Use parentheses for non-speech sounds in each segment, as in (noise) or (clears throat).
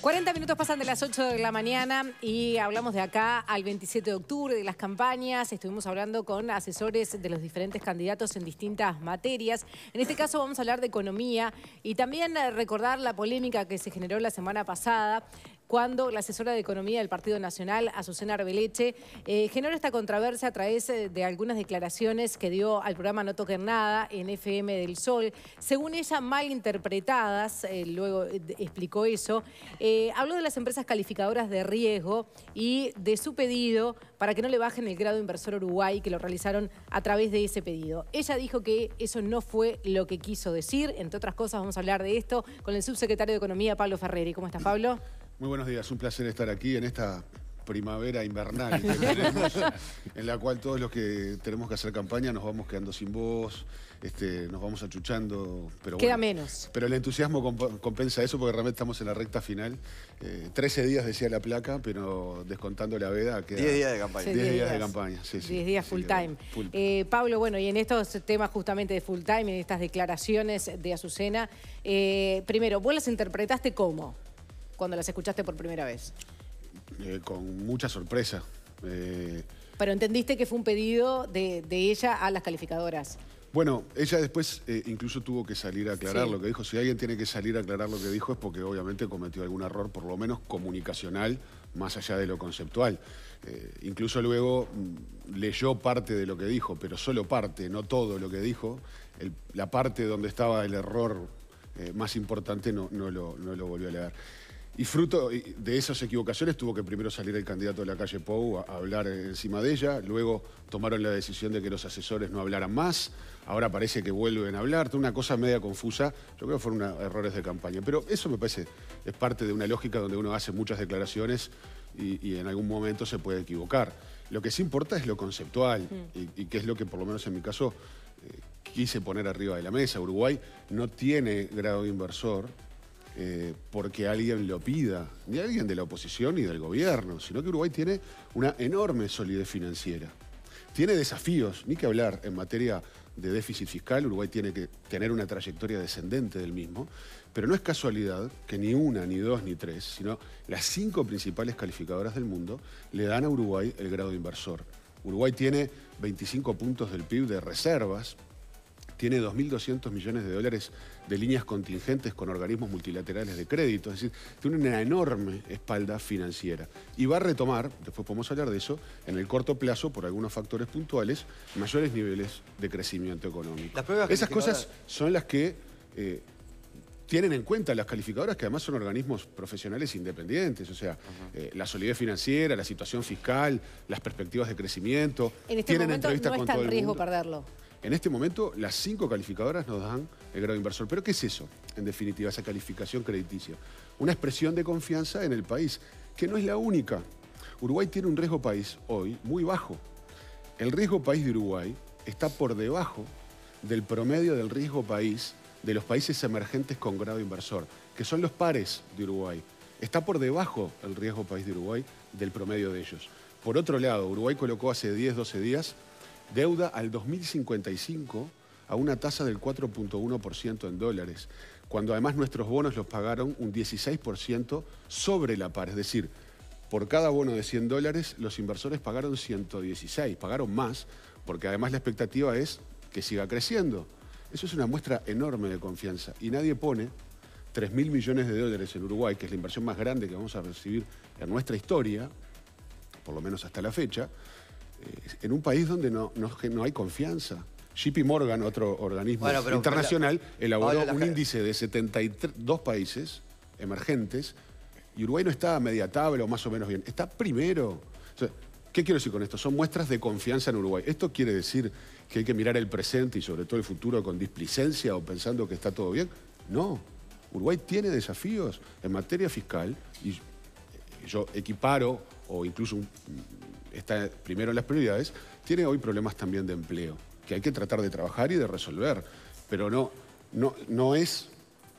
40 minutos pasan de las 8 de la mañana y hablamos de acá al 27 de octubre de las campañas. Estuvimos hablando con asesores de los diferentes candidatos en distintas materias. En este caso vamos a hablar de economía y también eh, recordar la polémica que se generó la semana pasada cuando la asesora de Economía del Partido Nacional, Azucena Arbeleche, eh, generó esta controversia a través eh, de algunas declaraciones que dio al programa No Toquen Nada en FM del Sol, según ella mal interpretadas, eh, luego explicó eso, habló de las empresas calificadoras de riesgo y de su pedido para que no le bajen el grado inversor Uruguay que lo realizaron a través de ese pedido. Ella dijo que eso no fue lo que quiso decir, entre otras cosas vamos a hablar de esto con el subsecretario de Economía, Pablo Ferreri. ¿Cómo estás, Pablo? Muy buenos días, un placer estar aquí en esta primavera invernal (laughs) en la cual todos los que tenemos que hacer campaña nos vamos quedando sin voz, este, nos vamos achuchando. Pero Queda menos. Pero el entusiasmo compensa eso porque realmente estamos en la recta final. Eh, trece días decía la placa, pero descontando la veda queda... 10 días de campaña. 10 días. de campaña, sí, sí. 10 días full time. Eh, Pablo, bueno, y en estos temas justamente de full time, en estas declaraciones de Azucena, eh, primero, vos las interpretaste cómo? cuando las escuchaste por primera vez? Eh, con mucha sorpresa. Eh, pero entendiste que fue un pedido de, ella a las calificadoras. Bueno, ella después eh, incluso tuvo que salir a aclarar lo que dijo. Si alguien tiene que salir a aclarar lo que dijo es porque obviamente cometió algún error, por lo menos comunicacional, más allá de lo conceptual. incluso luego mm, leyó parte de lo que dijo, pero solo parte, no todo lo que dijo. la parte donde estaba el error más importante no lo volvió a leer. Y fruto de esas equivocaciones tuvo que primero salir el candidato de la calle Pou a, hablar encima de ella, luego tomaron la decisión de que los asesores no hablaran más, ahora parece que vuelven a hablar, una cosa media confusa, yo creo que fueron errores de campaña, pero eso me parece es parte de una lógica donde uno hace muchas declaraciones y, en algún momento se puede equivocar. Lo que sí importa es lo conceptual mm. y, que es lo que por lo menos en mi caso eh, quise poner arriba de la mesa. Uruguay no tiene grado de inversor, eh, porque alguien lo pida, ni alguien de la oposición ni del gobierno, sino que Uruguay tiene una enorme solidez financiera. Tiene desafíos, ni que hablar, en materia de déficit fiscal, Uruguay tiene que tener una trayectoria descendente del mismo, pero no es casualidad que ni una, ni dos, ni tres, sino las cinco principales calificadoras del mundo le dan a Uruguay el grado de inversor. Uruguay tiene 25 puntos del PIB de reservas, tiene 2.200 millones de dólares de líneas contingentes con organismos multilaterales de crédito, es decir, tiene una enorme espalda financiera. Y va a retomar, después podemos hablar de eso, en el corto plazo, por algunos factores puntuales, mayores niveles de crecimiento económico. Esas cosas son las que... Eh, tienen en cuenta las calificadoras que además son organismos profesionales independientes, o sea, eh, la solidez financiera, la situación fiscal, las perspectivas de crecimiento. En este tienen momento no está en riesgo perderlo. En este momento, las cinco calificadoras nos dan el grado inversor. ¿Pero qué es eso, en definitiva, esa calificación crediticia? Una expresión de confianza en el país, que no es la única. Uruguay tiene un riesgo país hoy muy bajo. El riesgo país de Uruguay está por debajo del promedio del riesgo país de los países emergentes con grado inversor, que son los pares de Uruguay. Está por debajo el riesgo país de Uruguay del promedio de ellos. Por otro lado, Uruguay colocó hace 10, 12 días deuda al 2055 a una tasa del 4.1% en dólares, cuando además nuestros bonos los pagaron un 16% sobre la par. Es decir, por cada bono de 100 dólares, los inversores pagaron 116, pagaron más, porque además la expectativa es que siga creciendo. Eso es una muestra enorme de confianza. Y nadie pone 3.000 millones de dólares en Uruguay, que es la inversión más grande que vamos a recibir en nuestra historia, por lo menos hasta la fecha, eh, en un país donde no, no, hay confianza. JP Morgan, otro organismo internacional, elaboró un índice de 72 países emergentes y Uruguay no está a media tabla o más o menos bien, está primero. ¿Qué quiero decir con esto? Son muestras de confianza en Uruguay. Esto quiere decir que hay que mirar el presente y sobre todo el futuro con displicencia o pensando que está todo bien. No, Uruguay tiene desafíos en materia fiscal y yo equiparo o incluso está primero en las prioridades, tiene hoy problemas también de empleo, que hay que tratar de trabajar y de resolver. Pero no, no, no es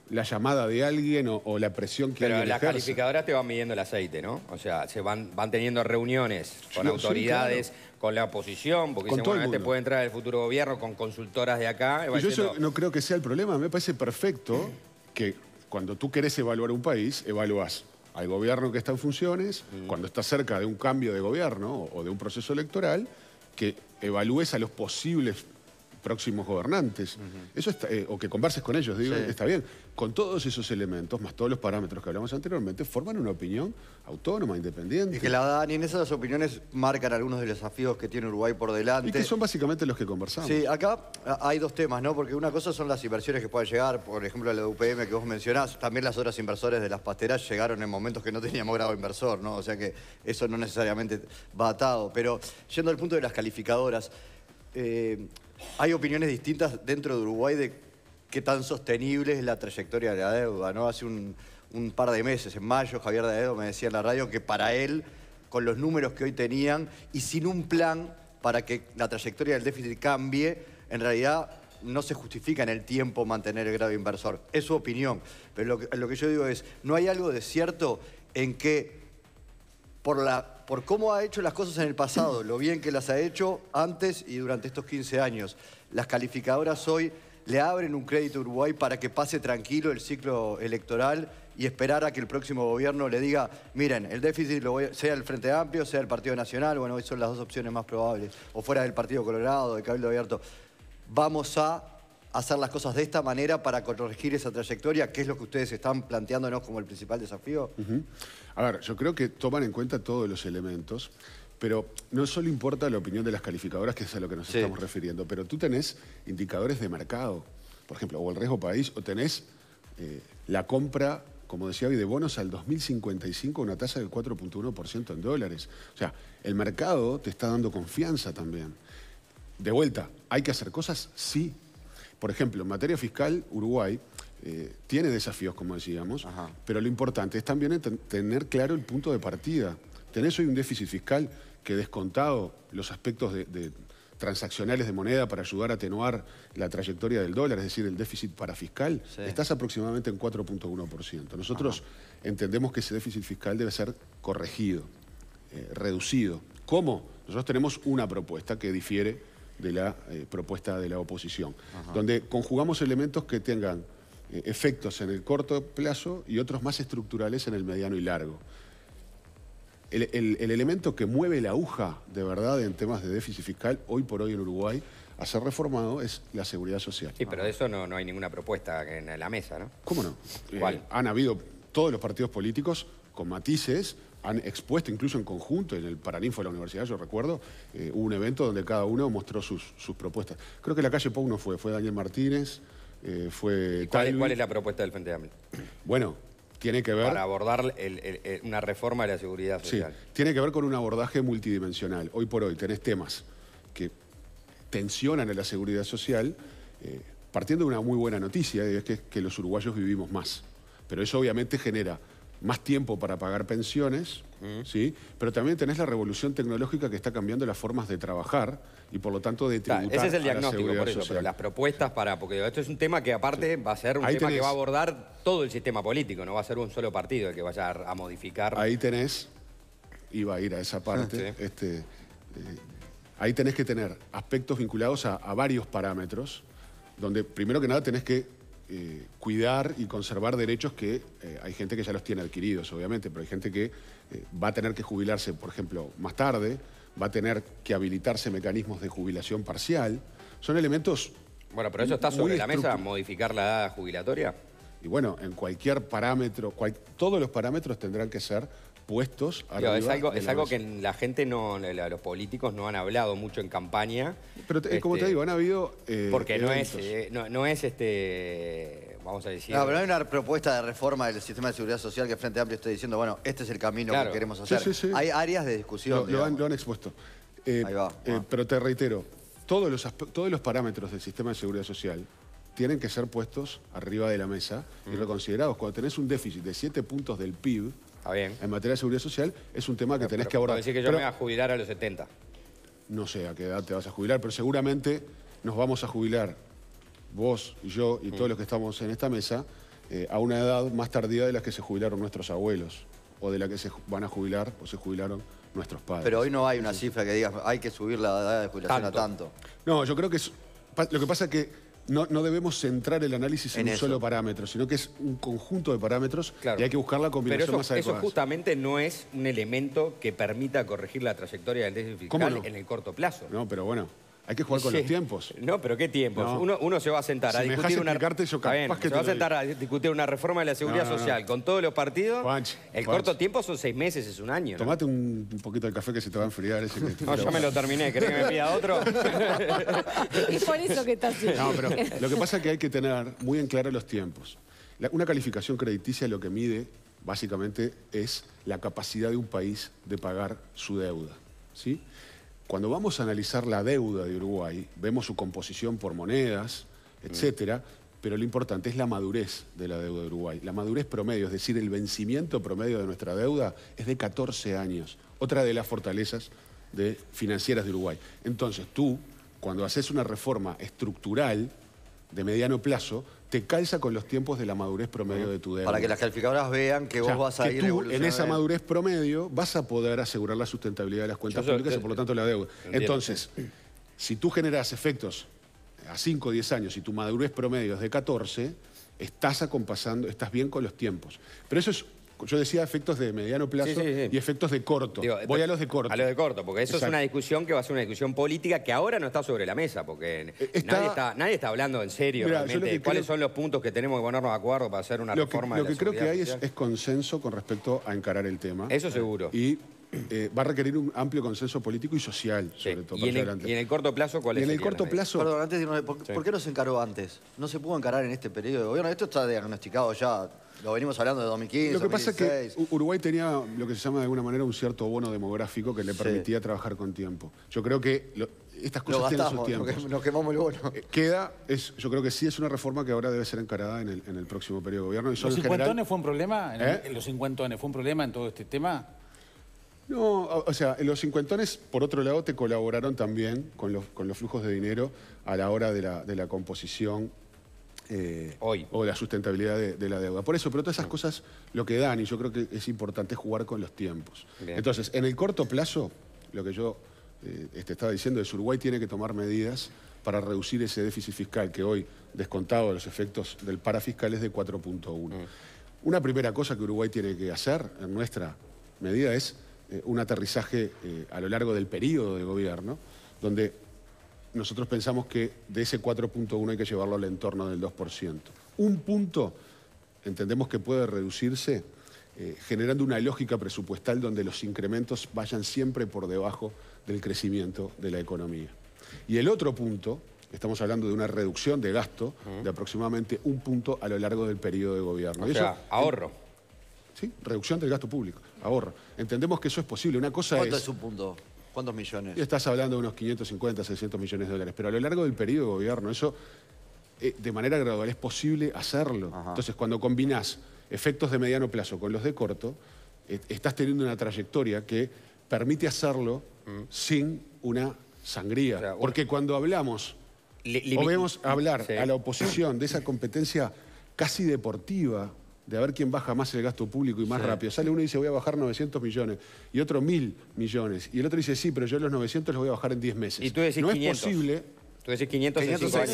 la llamada de alguien o, la presión que Pero las calificadoras te van midiendo el aceite, ¿no? O sea, se van, van teniendo reuniones con autoridades, con la oposición, porque seguramente este puede entrar el futuro gobierno con consultoras de acá. yo no creo que sea el problema, me parece perfecto (clears throat) que cuando tú querés evaluar un país, evaluás al gobierno que está en funciones, cuando está cerca de un cambio de gobierno o de un proceso electoral, que evalúes a los posibles próximos gobernantes. Eso eh, o que converses con ellos, digo, está bien. Con todos esos elementos, más todos los parámetros que hablamos anteriormente, forman una opinión autónoma, independiente. Y que la dan, y en esas opiniones marcan algunos de los desafíos que tiene Uruguay por delante. Y que son básicamente los que conversamos. Sí, acá ah, hay dos temas, ¿no? Porque una cosa son las inversiones que puedan llegar, por ejemplo, la de UPM que vos mencionás, también las otras inversores de las pasteras llegaron en momentos que no teníamos grado inversor, ¿no? O sea que eso no necesariamente va atado. Pero yendo al punto de las calificadoras, eh, hay opiniones distintas dentro de Uruguay de qué tan sostenible es la trayectoria de la deuda, ¿no? Hace un, par de meses, en mayo, Javier Daedo me decía en la radio que para él, con los números que hoy tenían y sin un plan para que la trayectoria del déficit cambie, en realidad no se justifica en el tiempo mantener el grado inversor. Es su opinión. Pero lo que yo digo es, ¿no hay algo de cierto en que por, la, por cómo ha hecho las cosas en el pasado, lo bien que las ha hecho antes y durante estos 15 años. Las calificadoras hoy le abren un crédito a Uruguay para que pase tranquilo el ciclo electoral y esperar a que el próximo gobierno le diga, miren, el déficit sea el Frente Amplio, sea el Partido Nacional, bueno, esas son las dos opciones más probables, o fuera del Partido Colorado, de Cabildo Abierto. Vamos a hacer las cosas de esta manera para corregir esa trayectoria? ¿Qué es lo que ustedes están planteándonos como el principal desafío? A ver, yo creo que toman en cuenta todos los elementos, pero no solo importa la opinión de las calificadoras, que es a lo que nos estamos refiriendo, pero tú tenés indicadores de mercado, por ejemplo, o el riesgo país, o tenés eh, la compra como decía hoy, de bonos al 2055 una tasa del 4.1% en dólares. O sea, el mercado te está dando confianza también. De vuelta, ¿hay que hacer cosas? Sí, por ejemplo, en materia fiscal, Uruguay eh, tiene desafíos, como decíamos, pero lo importante es también tener claro el punto de partida. Tenés hoy un déficit fiscal que descontado los aspectos de, transaccionales de moneda para ayudar a atenuar la trayectoria del dólar, es decir, el déficit para fiscal? estás aproximadamente en 4.1%. Nosotros entendemos que ese déficit fiscal debe ser corregido, eh, reducido. ¿Cómo? Nosotros tenemos una propuesta que difiere de la eh, propuesta de la oposición, donde conjugamos elementos que tengan eh, efectos en el corto plazo y otros más estructurales en el mediano y largo. El, elemento que mueve la aguja de verdad en temas de déficit fiscal hoy por hoy en Uruguay a ser reformado es la seguridad social. Sí, pero de eso no, hay ninguna propuesta en la mesa, ¿no? ¿Cómo no? cómo no Igual. Eh, han habido todos los partidos políticos con matices, han expuesto incluso en conjunto en el Paraninfo de la universidad, yo recuerdo, eh, hubo un evento donde cada uno mostró sus, propuestas. Creo que la calle Pau no fue, fue Daniel Martínez, eh, fue... Cuál, ¿Cuál es la propuesta del Frente Bueno, tiene que ver... Para abordar una reforma de la seguridad social. Sí, tiene que ver con un abordaje multidimensional. Hoy por hoy tenés temas que tensionan a la seguridad social, eh, partiendo de una muy buena noticia, es que los uruguayos vivimos más. Pero eso obviamente genera más tiempo para pagar pensiones, mm. ¿sí? pero también tenés la revolución tecnológica que está cambiando las formas de trabajar y por lo tanto de tributar Ese es el diagnóstico, por eso, las propuestas para... Porque esto es un tema que aparte va a ser un tema que va a abordar todo el sistema político, no va a ser un solo partido el que vaya a modificar... Ahí tenés, iba a ir a esa parte, ah, este, eh, ahí tenés que tener aspectos vinculados a varios parámetros, donde primero que nada tenés que eh, cuidar y conservar derechos que eh, hay gente que ya los tiene adquiridos, obviamente, pero hay gente que eh, va a tener que jubilarse, por ejemplo, más tarde, va a tener que habilitarse mecanismos de jubilación parcial. Son elementos. Bueno, pero eso está sobre la mesa, modificar la edad jubilatoria. Y bueno, en cualquier parámetro, todos los parámetros tendrán que ser puestos es algo, es algo que la gente no, los políticos no han hablado mucho en campaña. Pero eh, como te este, digo, han habido. Eh, porque no es, eh, no, es este. Vamos a decir. No, pero hay una propuesta de reforma del sistema de seguridad social que Frente Amplio está diciendo, bueno, este es el camino que queremos hacer. Hay áreas de discusión. lo, han, expuesto. Pero te reitero, todos los, todos los parámetros del sistema de seguridad social tienen que ser puestos arriba de la mesa y mm. reconsiderados. Cuando tenés un déficit de 7 puntos del PIB, en materia de seguridad social es un tema que tenés que abordar. decir que yo me voy a jubilar a los 70. No sé a qué edad te vas a jubilar, pero seguramente nos vamos a jubilar, vos, yo y todos mm. los que estamos en esta mesa, eh, a una edad más tardía de la que se jubilaron nuestros abuelos o de la que se van a jubilar o se jubilaron nuestros padres. Pero hoy no hay una cifra que diga hay que subir la edad de jubilación a tanto. No, yo creo que es, lo que pasa es que no, no, debemos centrar el análisis en, un solo parámetro, sino que es un conjunto de parámetros y hay que buscar la combinación más adecuada. Eso justamente no es un elemento que permita corregir la trayectoria del déficit fiscal en el corto plazo. No, pero bueno, hay que jugar con los tiempos. No, pero ¿qué tiempos? Uno, se va a sentar a discutir una... a sentar a discutir una reforma de la seguridad social con todos los partidos. el corto tiempo son seis meses, es un año. Tomate un, poquito de café que se te va a enfriar. Ese (laughs) no, ya me lo terminé. ¿Querés que me pida otro? (laughs) y por eso que estás No, pero lo que pasa es que hay que tener muy en claro los tiempos. una calificación crediticia lo que mide, básicamente, es la capacidad de un país de pagar su deuda. ¿Sí? Cuando vamos a analizar la deuda de Uruguay, vemos su composición por monedas, mm. etcétera, pero lo importante es la madurez de la deuda de Uruguay. La madurez promedio, es decir, el vencimiento promedio de nuestra deuda es de 14 años. Otra de las fortalezas de financieras de Uruguay. Entonces, tú, cuando haces una reforma estructural de mediano plazo, te calza con los tiempos de la madurez promedio de tu deuda. Para que las calificadoras vean que vos vas a ir tú, En esa madurez promedio vas a poder asegurar la sustentabilidad de las cuentas públicas y por lo tanto la deuda. Entonces, si tú generas efectos a 5 o 10 años y tu madurez promedio es de 14, estás acompasando, estás bien con los tiempos. Pero eso es yo decía efectos de mediano plazo y efectos de corto. Voy a los de corto. A los de corto, porque eso es una discusión que va a ser una discusión política que ahora no está sobre la mesa, porque eh, Nadie, está, hablando en serio de cuáles son los puntos que tenemos que ponernos de acuerdo para hacer una lo reforma que, Lo que creo que hay es, consenso con respecto a encarar el tema. Eso seguro. Eh, va a requerir un amplio consenso político y social, sobre todo. ¿Y en, el, ¿Y en, el, corto plazo cuál es? En el corto plazo... Perdón, antes, ¿por, qué no se encaró antes? ¿No se pudo encarar en este periodo de gobierno? Esto está diagnosticado ya, lo venimos hablando de 2015, Lo que pasa es que Uruguay tenía lo que se llama de alguna manera un cierto bono demográfico que le permitía trabajar con tiempo. Yo creo que... estas cosas tienen su tiempo. Nos quemamos el bono. Eh, queda, es, yo creo que sí es una reforma que ahora debe ser encarada en el, en el próximo periodo de gobierno. Y ¿Los cincuentones años fue un problema? ¿Eh? en ¿Los cincuentones fue un problema en todo este tema? No, o sea, los cincuentones, por otro lado, te colaboraron también con los, con los flujos de dinero a la hora de la, composición eh, Hoy. o la sustentabilidad de, la deuda. Por eso, pero todas esas cosas lo que dan, y yo creo que es importante jugar con los tiempos. Entonces, en el corto plazo, lo que yo eh, este, estaba diciendo es Uruguay tiene que tomar medidas para reducir ese déficit fiscal que hoy, descontado los efectos del parafiscal, es de 4.1. Mm. Una primera cosa que Uruguay tiene que hacer en nuestra medida es eh, un aterrizaje eh, a lo largo del periodo de gobierno, donde nosotros pensamos que de ese 4.1 hay que llevarlo al entorno del 2%. Un punto entendemos que puede reducirse eh, generando una lógica presupuestal donde los incrementos vayan siempre por debajo del crecimiento de la economía. Y el otro punto, estamos hablando de una reducción de gasto de aproximadamente un punto a lo largo del periodo de gobierno. O sea, ahorro ¿sí? Reducción del gasto público, ahorro. Entendemos que eso es posible. Una cosa ¿Cuánto es... punto? ¿Cuántos millones? estás hablando de unos 550, 600 millones de dólares. Pero a lo largo del periodo de gobierno, eso eh, de manera gradual es posible hacerlo. Entonces, cuando combinás efectos de mediano plazo con los de corto, eh, estás teniendo una trayectoria que permite hacerlo mm. sin una sangría. Porque cuando hablamos, le, o vemos hablar a la oposición de esa competencia casi deportiva de a ver quién baja más el gasto público y más rápido. Sale uno y dice, voy a bajar 900 millones, y otro 1.000 millones, y el otro dice, sí, pero yo los 900 los voy a bajar en 10 meses. Y tú decís no es posible... Tú decís 500, en 5 años.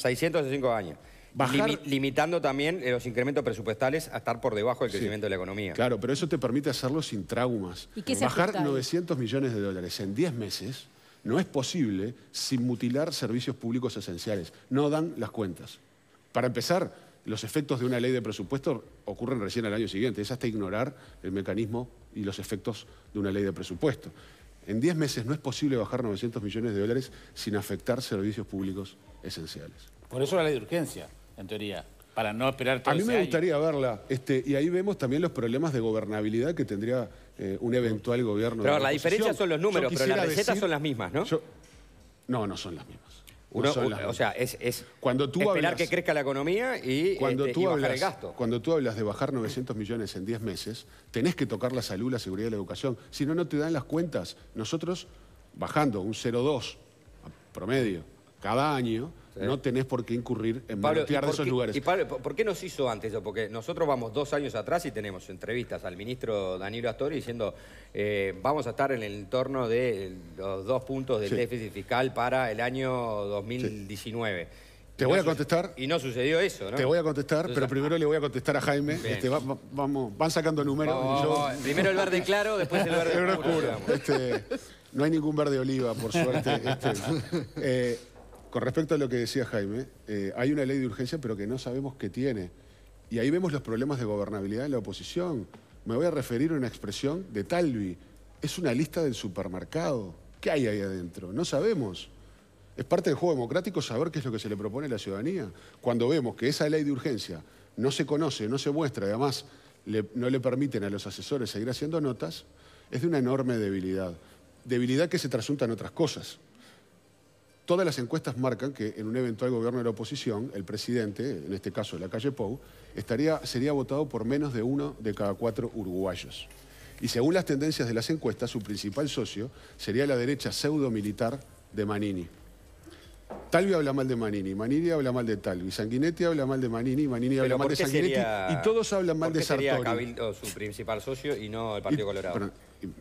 600, años. en años. limitando también eh, los incrementos presupuestales a estar por debajo del crecimiento de la economía. Claro, pero eso te permite hacerlo sin traumas. ¿Y Bajar 900 millones de dólares en 10 meses no es posible sin mutilar servicios públicos esenciales. No dan las cuentas. Para empezar, los efectos de una ley de presupuesto ocurren recién al año siguiente. Es hasta ignorar el mecanismo y los efectos de una ley de presupuesto. En 10 meses no es posible bajar 900 millones de dólares sin afectar servicios públicos esenciales. Por eso la ley de urgencia, en teoría, para no esperar A mí me gustaría verla, este, y ahí vemos también los problemas de gobernabilidad que tendría eh, un eventual gobierno. Pero de la, la diferencia son los números, pero las recetas son las mismas, ¿no? no, no son las mismas o sea, es, cuando tú esperar que crezca la economía y, cuando este, bajar el gasto. Cuando tú hablas de bajar 900 millones en 10 meses, tenés que tocar la salud, la seguridad y la educación. Si no, no te dan las cuentas. Nosotros, bajando un 0,2 promedio cada año, ¿eh? No tenés por qué incurrir en Pablo, de esos lugares. ¿por qué nos hizo antes eso? Porque nosotros vamos dos años atrás y tenemos entrevistas al ministro Danilo Astori diciendo eh, vamos a estar en el entorno de los dos puntos del déficit fiscal para el año 2019. Te voy a contestar. Y no sucedió eso, ¿no? Te voy a contestar, pero primero le voy a contestar a Jaime. Este, vamos, van sacando números. Primero el verde claro, después el verde oscuro. Este, no hay ningún verde oliva, por suerte. Este. (laughs) Eh, con respecto a lo que decía Jaime, eh, hay una ley de urgencia pero que no sabemos qué tiene. Y ahí vemos los problemas de gobernabilidad en la oposición. Me voy a referir a una expresión de Talvi. Es una lista del supermercado. ¿Qué hay ahí adentro? No sabemos. Es parte del juego democrático saber qué es lo que se le propone a la ciudadanía. Cuando vemos que esa ley de urgencia no se conoce, no se muestra, y además no le permiten a los asesores seguir haciendo notas, es de una enorme debilidad. Debilidad que se trasunta en otras cosas. Todas las encuestas marcan que en un eventual gobierno de la oposición, el presidente, en este caso la calle Pou, estaría, sería votado por menos de uno de cada cuatro uruguayos. Y según las tendencias de las encuestas, su principal socio sería la derecha pseudo-militar de Manini. Talvi habla mal de Manini, Manini habla mal de Talvi, Sanguinetti habla mal de Manini, Manini habla mal de Sanguinetti y todos hablan mal de Sartori. Sería su principal socio y no el Partido Colorado.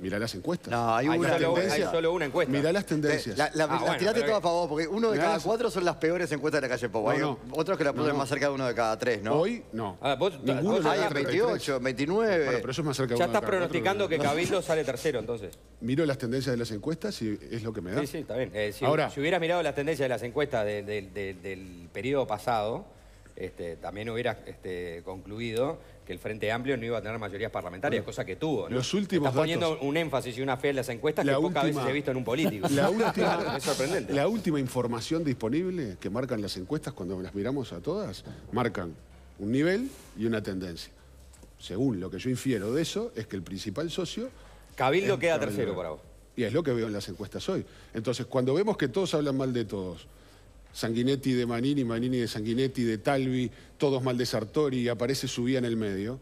Mirá las encuestas. No, hay, una, solo, hay solo una encuesta. Mirá las tendencias. La, la, todas para vos, porque uno de cada cuatro son las peores encuestas de la calle Pobo. hay otros que la ponen más cerca de uno de cada tres, ¿no? Hoy, no. Ah, Ninguno hay 28, 29. Bueno, pero eso es más cerca de Ya estás pronosticando que Cabildo sale tercero, entonces. Miro las tendencias de las encuestas y es lo que me da. Sí, sí, está bien. Eh, si, Ahora, si hubieras mirado las tendencias de las encuestas del periodo pasado este, también hubiera este, concluido que el Frente Amplio no iba a tener mayorías parlamentarias, cosa que tuvo. ¿no? Estás poniendo un énfasis y una fe en las encuestas que pocas veces he visto en un político. La (laughs) última, es sorprendente. La última información disponible que marcan las encuestas, cuando las miramos a todas, marcan un nivel y una tendencia. Según lo que yo infiero de eso, es que el principal socio... Cabildo queda tercero para vos. Y es lo que veo en las encuestas hoy. Entonces, cuando vemos que todos hablan mal de todos, Sanguinetti de Manini, Manini de Sanguinetti, de Talvi, todos mal de Sartori, y aparece Subía en el medio.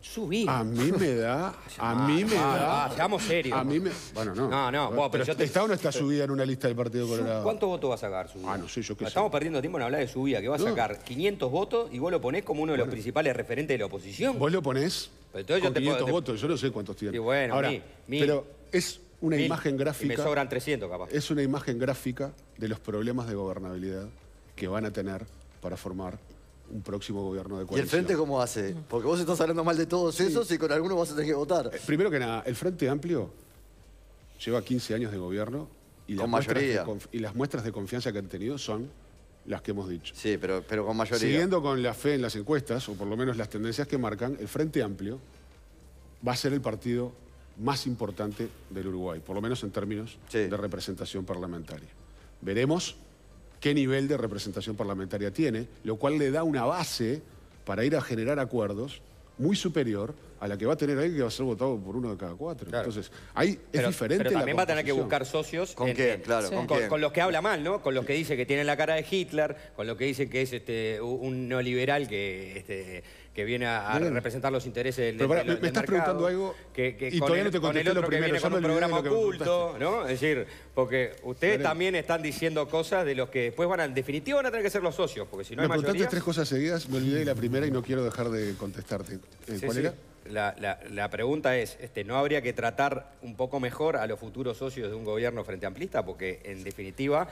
Subí. A mí me da, (laughs) a mí me ah, da... Ah, ah, seamos serios. A mí me... Bueno, no. No, no, pero ¿Está o no está subida en una lista del Partido Colorado? ¿Cuántos votos va a sacar Subía? Ah, no sé, yo qué sé. Estamos perdiendo tiempo en hablar de Subía, que va a sacar 500 votos y vos lo ponés como uno de los principales referentes de la oposición. ¿Vos lo ponés? 500 votos, yo no sé cuántos tiene. Y bueno, Ahora, Pero es una imagen gráfica... Y me sobran 300 capaz. Es una imagen gráfica de los problemas de gobernabilidad que van a tener para formar un próximo gobierno de coalición. ¿Y el Frente cómo hace? Porque vos estás hablando mal de todos esos y con algunos vas a tener que votar. Eh, primero que nada, el Frente Amplio lleva 15 años de gobierno y, las, mayoría. Muestras de, y las muestras de confianza que han tenido son las que hemos dicho. Sí, pero, pero con mayoría. Siguiendo con la fe en las encuestas, o por lo menos las tendencias que marcan, el Frente Amplio va a ser el partido más importante del Uruguay, por lo menos en términos de representación parlamentaria. Veremos qué nivel de representación parlamentaria tiene, lo cual le da una base para ir a generar acuerdos muy superior a la que va a tener ahí que va a ser votado por uno de cada cuatro. Entonces, ahí es diferente. Pero también va a tener que buscar socios. ¿Con, en, Claro, ¿con, los que habla mal, ¿no? Con los que dice que tiene la cara de Hitler, con los que dice que es este, un neoliberal que. Este, que viene a, representar los intereses del, Pero me, estás preguntando algo y todavía no te contesté con el otro Que viene con un programa oculto, ¿no? Es decir, porque ustedes también están diciendo cosas de los que después van a, en definitiva van a tener que ser los socios, porque si no me hay mayoría... Me preguntaste tres cosas seguidas, me olvidé de la primera y no quiero dejar de contestarte. Eh, ¿Cuál era? la, pregunta es, este, ¿no habría que tratar un poco mejor a los futuros socios de un gobierno Frente Amplista? Porque, en definitiva,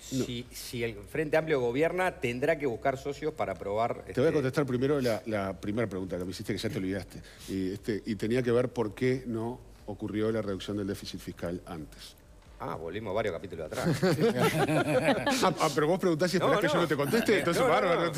si, el Frente Amplio gobierna, tendrá que buscar socios para aprobar... Te voy a este, contestar primero la, primera pregunta que me hiciste, que ya te olvidaste. Este, y tenía que ver por qué no ocurrió la reducción del déficit fiscal antes. Ah, volvimos varios capítulos atrás. (laughs) Ah, ah, pero vos preguntás si esperás que yo no te conteste, entonces bárbaro.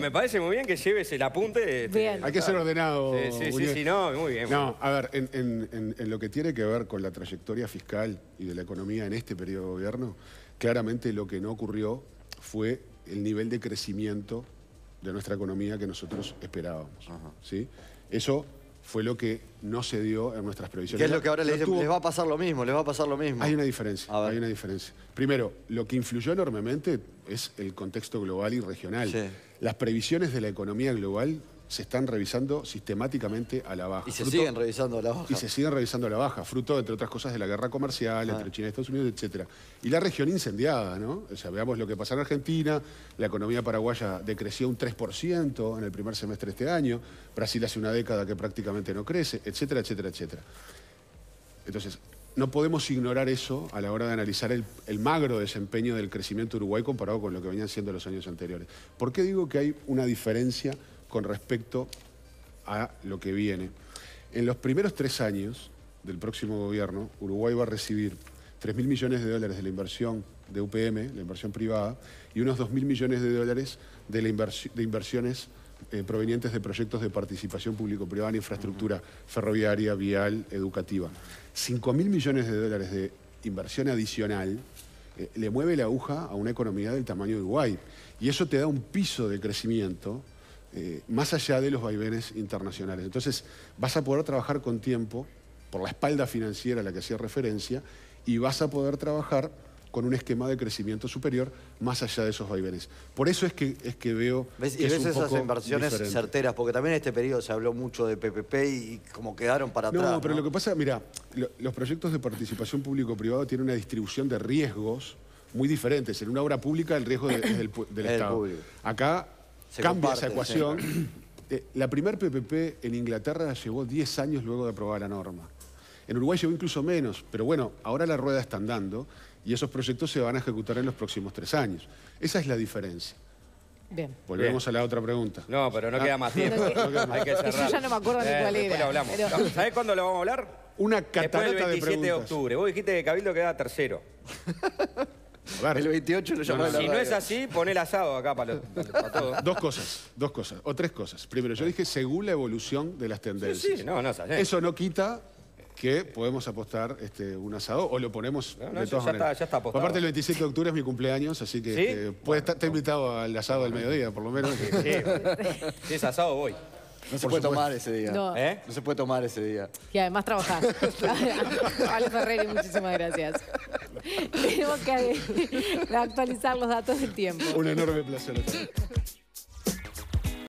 Me, parece muy bien que lleves el apunte. Este, Hay que ser ordenado. Sí, sí, sí, sí, no, muy bien. No, a ver, en, lo que tiene que ver con la trayectoria fiscal y de la economía en este periodo de gobierno, claramente lo que no ocurrió fue el nivel de crecimiento de nuestra economía que nosotros esperábamos. ¿sí? Eso fue lo que no se dio en nuestras previsiones. ¿Qué es lo que ahora les, va a pasar lo mismo, les va a pasar lo mismo. Hay una diferencia, hay una diferencia. Primero, lo que influyó enormemente es el contexto global y regional. Las previsiones de la economía global se están revisando sistemáticamente a la baja. Y se siguen revisando a la baja. Y se siguen revisando a la baja, fruto, entre otras cosas, de la guerra comercial entre ah. China y Estados Unidos, etc. Y la región incendiada, ¿no? O sea, veamos lo que pasa en Argentina, la economía paraguaya decreció un 3% en el primer semestre de este año, Brasil hace una década que prácticamente no crece, etcétera, etcétera, etcétera. Entonces, no podemos ignorar eso a la hora de analizar el, magro desempeño del crecimiento Uruguay comparado con lo que venían siendo los años anteriores. ¿Por qué digo que hay una diferencia con respecto a lo que viene. En los primeros tres años del próximo gobierno, Uruguay va a recibir 3.000 millones de dólares de la inversión de UPM, la inversión privada, y unos 2.000 millones de dólares de, la de inversiones eh, provenientes de proyectos de participación público-privada en infraestructura ferroviaria, vial, educativa. 5.000 millones de dólares de inversión adicional eh, le mueve la aguja a una economía del tamaño de Uruguay. Y eso te da un piso de crecimiento eh, más allá de los vaivenes internacionales. Entonces, vas a poder trabajar con tiempo, por la espalda financiera a la que hacía referencia, y vas a poder trabajar con un esquema de crecimiento superior más allá de esos vaivenes. Por eso es que, es que veo... y ves esas inversiones certeras, porque también en este periodo se habló mucho de PPP y como quedaron para atrás. No, pero lo que pasa, mira, los proyectos de participación público-privado tienen una distribución de riesgos muy diferentes. En una obra pública el riesgo es del, Estado. Acá Cambia esa ecuación. (clears throat) Eh, la primer PPP en Inglaterra llegó 10 años luego de aprobar la norma. En Uruguay llegó incluso menos, pero bueno, ahora la rueda está andando y esos proyectos se van a ejecutar en los próximos tres años. Esa es la diferencia. Bien. Volvemos a la otra pregunta. No, pero no ah. queda más (laughs) tiempo. que Yo ya no me acuerdo de eh, cuál era. Hablamos. ¿Sabés cuándo lo vamos a hablar? Una catarata Después del 27 de, de octubre. Vos dijiste que Cabildo queda tercero. (laughs) El 28 lo Si no es así, pon el asado acá para, (laughs) Dos cosas, dos cosas, o tres cosas. Primero, yo dije según la evolución de las tendencias. Sí, no, Eso no quita que podemos apostar este, un asado o lo ponemos no, ya Está, apostado. Aparte el 25 de octubre es mi cumpleaños, así que este, estar, te he invitado al asado del mediodía, por lo menos. sí. (laughs) si es asado voy. No se puede tomar ese día. No. ¿Eh? no se puede tomar ese día. Y además trabajar. (laughs) Pablo Ferreri, muchísimas gracias. Tenemos que eh, actualizar los datos del tiempo. Un enorme placer.